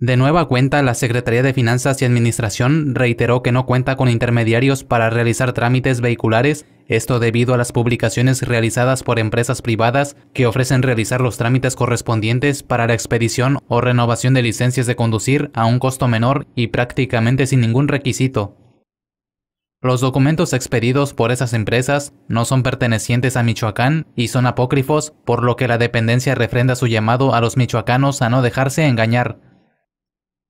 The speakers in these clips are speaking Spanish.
De nueva cuenta, la Secretaría de Finanzas y Administración reiteró que no cuenta con intermediarios para realizar trámites vehiculares, esto debido a las publicaciones realizadas por empresas privadas que ofrecen realizar los trámites correspondientes para la expedición o renovación de licencias de conducir a un costo menor y prácticamente sin ningún requisito. Los documentos expedidos por esas empresas no son pertenecientes a Michoacán y son apócrifos, por lo que la dependencia refrenda su llamado a los michoacanos a no dejarse engañar,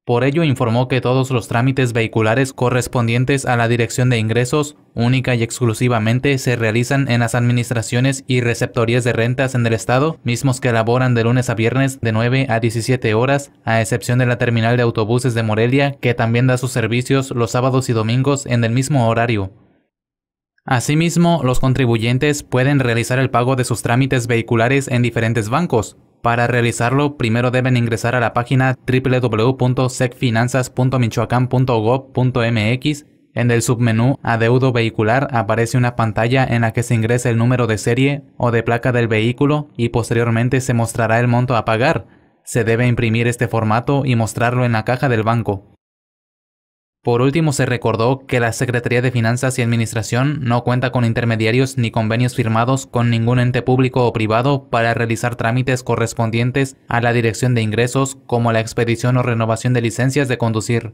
por ello informó que todos los trámites vehiculares correspondientes a la Dirección de Ingresos única y exclusivamente se realizan en las administraciones y receptorías de rentas en el estado, mismos que elaboran de lunes a viernes de 9 a 17 horas, a excepción de la terminal de autobuses de Morelia, que también da sus servicios los sábados y domingos en el mismo horario. Asimismo, los contribuyentes pueden realizar el pago de sus trámites vehiculares en diferentes bancos, para realizarlo, primero deben ingresar a la página www.secfinanzas.michoacán.gov.mx. En el submenú Adeudo vehicular aparece una pantalla en la que se ingresa el número de serie o de placa del vehículo y posteriormente se mostrará el monto a pagar. Se debe imprimir este formato y mostrarlo en la caja del banco. Por último, se recordó que la Secretaría de Finanzas y Administración no cuenta con intermediarios ni convenios firmados con ningún ente público o privado para realizar trámites correspondientes a la Dirección de Ingresos como la expedición o renovación de licencias de conducir.